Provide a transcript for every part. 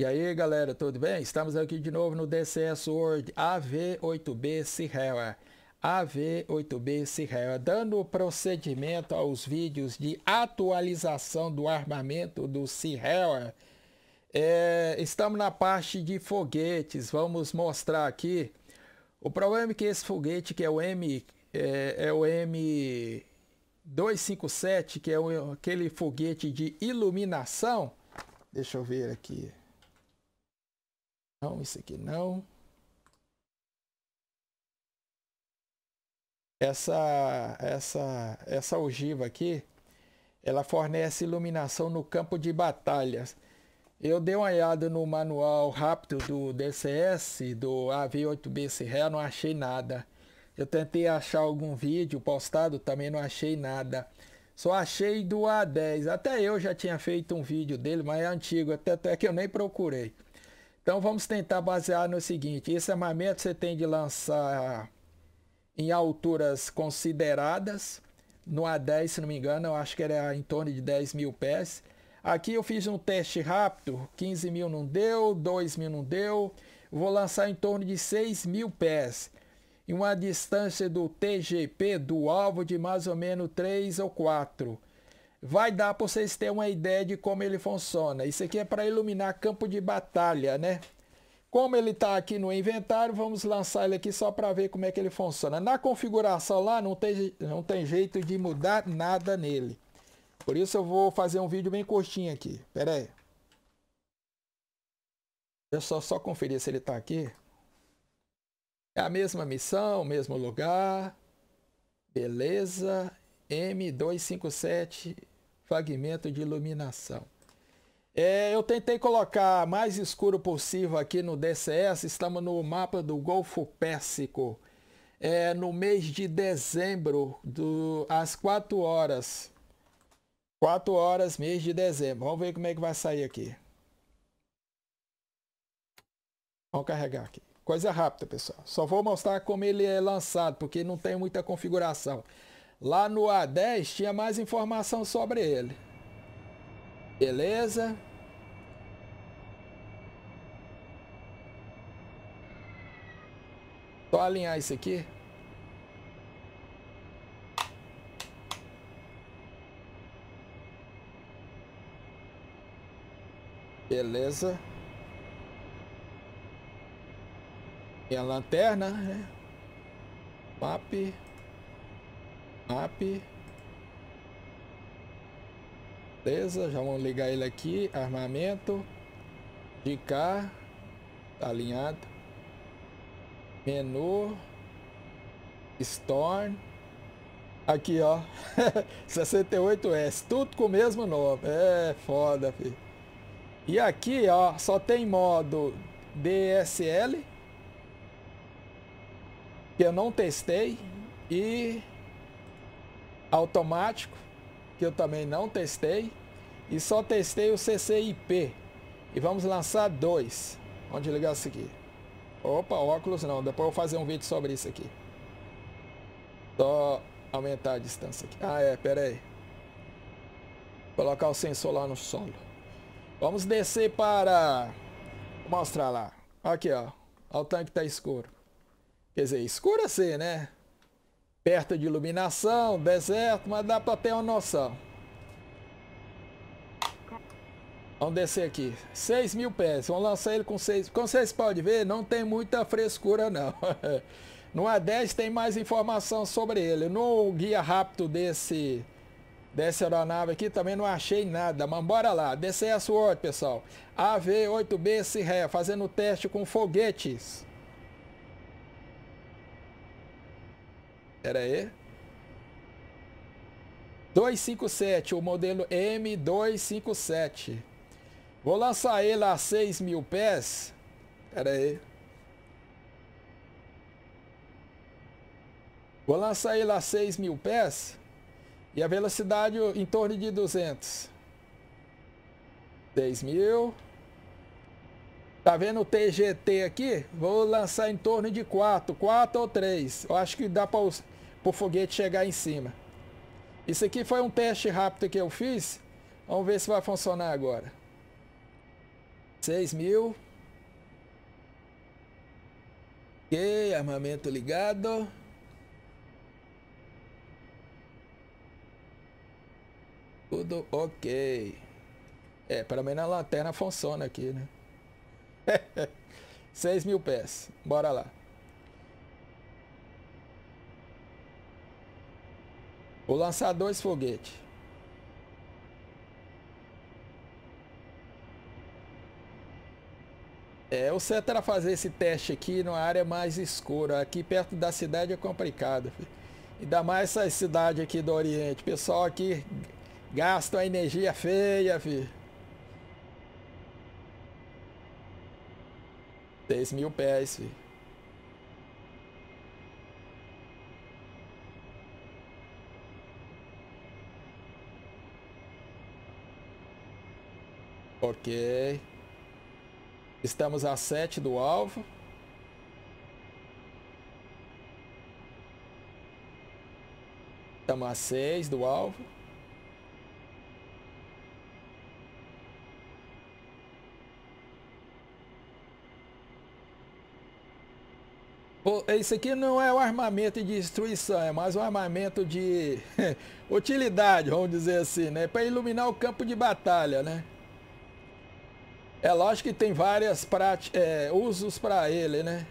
E aí, galera, tudo bem? Estamos aqui de novo no DCS World AV8B Sierra. AV8B Sierra, dando procedimento aos vídeos de atualização do armamento do Sierra. É, estamos na parte de foguetes, vamos mostrar aqui. O problema é que esse foguete, que é o M... É, é o M257, que é aquele foguete de iluminação. Deixa eu ver aqui. Não, isso aqui não. Essa, essa, essa ogiva aqui, ela fornece iluminação no campo de batalhas. Eu dei uma olhada no manual rápido do DCS, do AV8B Sierra, não achei nada. Eu tentei achar algum vídeo postado, também não achei nada. Só achei do A10. Até eu já tinha feito um vídeo dele, mas é antigo, até, até que eu nem procurei. Então vamos tentar basear no seguinte, esse armamento você tem de lançar em alturas consideradas, no A10 se não me engano, eu acho que era em torno de 10 mil pés. Aqui eu fiz um teste rápido, 15 mil não deu, 2 mil não deu, vou lançar em torno de 6 mil pés em uma distância do TGP do alvo de mais ou menos 3 ou 4 vai dar para vocês terem uma ideia de como ele funciona. Isso aqui é para iluminar campo de batalha, né? Como ele está aqui no inventário, vamos lançar ele aqui só para ver como é que ele funciona. Na configuração lá não tem, não tem jeito de mudar nada nele. Por isso eu vou fazer um vídeo bem curtinho aqui. Pera aí. Eu só, só conferir se ele está aqui. É a mesma missão, o mesmo lugar. Beleza. M257 fragmento de iluminação. É, eu tentei colocar mais escuro possível aqui no DCS, estamos no mapa do Golfo Pérsico. É, no mês de dezembro, do, às 4 horas. 4 horas, mês de dezembro. Vamos ver como é que vai sair aqui. Vamos carregar aqui. Coisa rápida, pessoal. Só vou mostrar como ele é lançado, porque não tem muita configuração. Lá no A10 tinha mais informação sobre ele. Beleza? Só alinhar isso aqui. Beleza. E a lanterna, né? Map. Map. Beleza, já vamos ligar ele aqui. Armamento. De cá. Tá alinhado. Menu. Storm. Aqui, ó. 68S. Tudo com o mesmo nome. É foda, filho. E aqui, ó, só tem modo DSL. Que eu não testei. E automático, que eu também não testei, e só testei o CCIP. E vamos lançar dois. Vamos ligar isso aqui. Opa, óculos não. Depois eu vou fazer um vídeo sobre isso aqui. Só aumentar a distância aqui. Ah, é, pera aí. Colocar o sensor lá no solo. Vamos descer para... Vou mostrar lá. Aqui, ó. Olha o tanque tá escuro. Quer dizer, escuro assim, né? perto de iluminação, deserto, mas dá para ter uma noção. Vamos descer aqui. 6 mil pés. Vamos lançar ele com 6. Como vocês podem ver, não tem muita frescura, não. No A10 tem mais informação sobre ele. No guia rápido desse, dessa aeronave aqui também não achei nada. Mas bora lá. DCS World, pessoal. AV-8B Sirré, fazendo teste com foguetes. Pera aí. 257, o modelo M257. Vou lançar ele a 6 mil pés. Pera aí. Vou lançar ele a 6 mil pés. E a velocidade em torno de 200. 6 mil. Tá vendo o TGT aqui? Vou lançar em torno de 4, 4 ou 3. Eu acho que dá para pro foguete chegar em cima. Isso aqui foi um teste rápido que eu fiz. Vamos ver se vai funcionar agora. 6 mil. Ok, armamento ligado. Tudo ok. É, pelo menos a lanterna funciona aqui, né? 6 mil pés. Bora lá. Vou lançar dois foguetes. É, o certo era fazer esse teste aqui numa área mais escura. Aqui perto da cidade é complicado. Filho. Ainda mais essa cidade aqui do Oriente. Pessoal aqui gasta uma energia feia, fi. 6 mil pés, filho. Ok. Estamos a 7 do alvo. Estamos a 6 do alvo. Isso aqui não é um armamento de destruição, é mais um armamento de utilidade, vamos dizer assim, né? Para iluminar o campo de batalha, né? É lógico que tem várias é, usos para ele, né?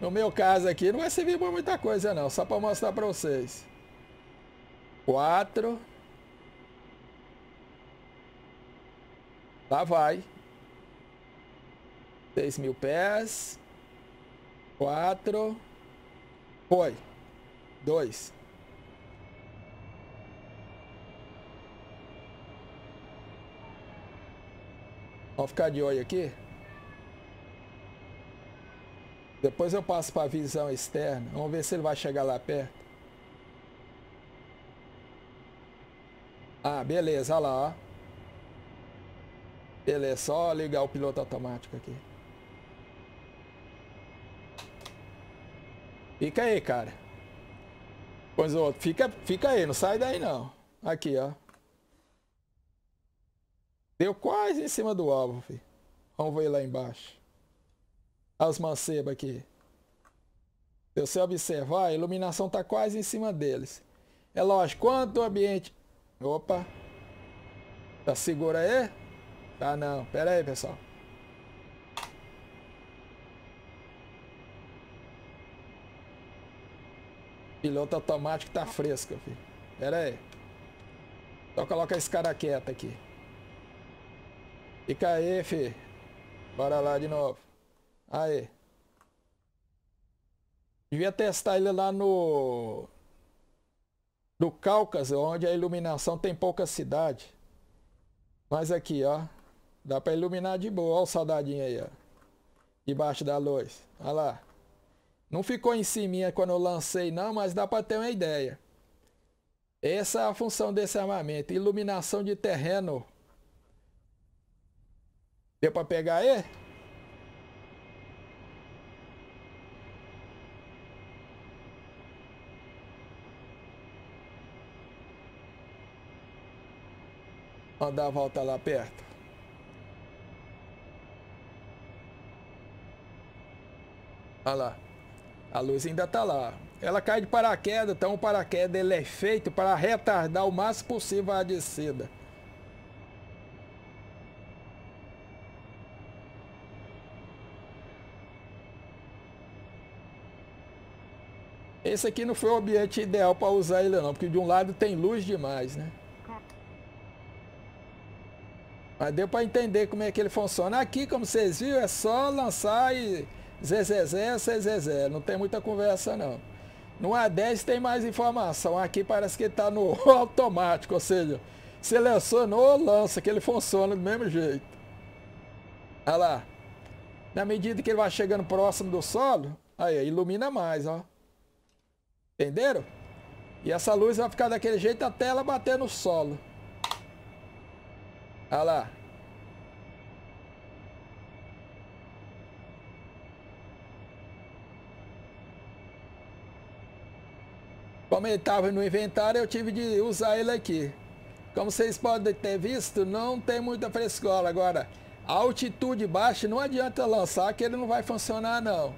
No meu caso aqui, não vai servir para muita coisa não, só para mostrar para vocês. Quatro, Lá vai. Seis mil pés. quatro, Foi. dois. Vamos ficar de olho aqui. Depois eu passo para a visão externa. Vamos ver se ele vai chegar lá perto. Ah, beleza, olha lá, Beleza, só ligar o piloto automático aqui. Fica aí, cara. Pois outro, fica, fica aí, não sai daí não. Aqui, ó. Deu quase em cima do alvo, filho. Vamos ver lá embaixo. As mancebas aqui. Se você observar, a iluminação tá quase em cima deles. É lógico, quanto o ambiente... Opa. Tá segura aí? Tá não. Pera aí, pessoal. Piloto automático tá fresco, filho. Pera aí. Só coloca esse cara quieto aqui. Fica aí, fi. Bora lá de novo. Aí. Devia testar ele lá no... do Cáucaso, onde a iluminação tem pouca cidade. Mas aqui, ó. Dá pra iluminar de boa. Olha o soldadinho aí, ó. Debaixo da luz. Olha lá. Não ficou em cima quando eu lancei, não, mas dá pra ter uma ideia. Essa é a função desse armamento. Iluminação de terreno Deu pra pegar aí? Vamos dar a volta lá perto. Olha lá. A luz ainda tá lá. Ela cai de paraquedas, então o paraquedas ele é feito para retardar o máximo possível a descida. Esse aqui não foi o ambiente ideal para usar ele não, porque de um lado tem luz demais, né? Mas deu para entender como é que ele funciona. Aqui, como vocês viram, é só lançar e zezezé, zezezé. Não tem muita conversa, não. No A10 tem mais informação. Aqui parece que está no automático, ou seja, ou lança, que ele funciona do mesmo jeito. Olha lá. Na medida que ele vai chegando próximo do solo, aí ilumina mais, ó. Entenderam? E essa luz vai ficar daquele jeito até ela bater no solo. Olha lá. Como ele estava no inventário, eu tive de usar ele aqui. Como vocês podem ter visto, não tem muita frescola. Agora, altitude baixa, não adianta lançar que ele não vai funcionar não.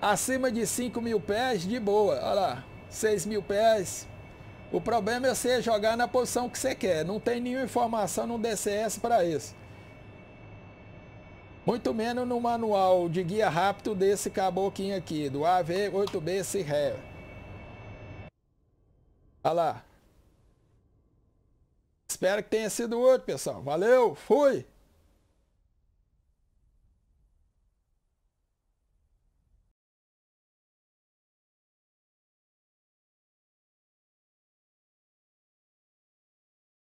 Acima de 5 mil pés, de boa. Olha lá, 6 mil pés. O problema é você jogar na posição que você quer. Não tem nenhuma informação no DCS para isso. Muito menos no manual de guia rápido desse caboclinho aqui, do AV8B Ré. Olha lá. Espero que tenha sido útil, pessoal. Valeu, fui!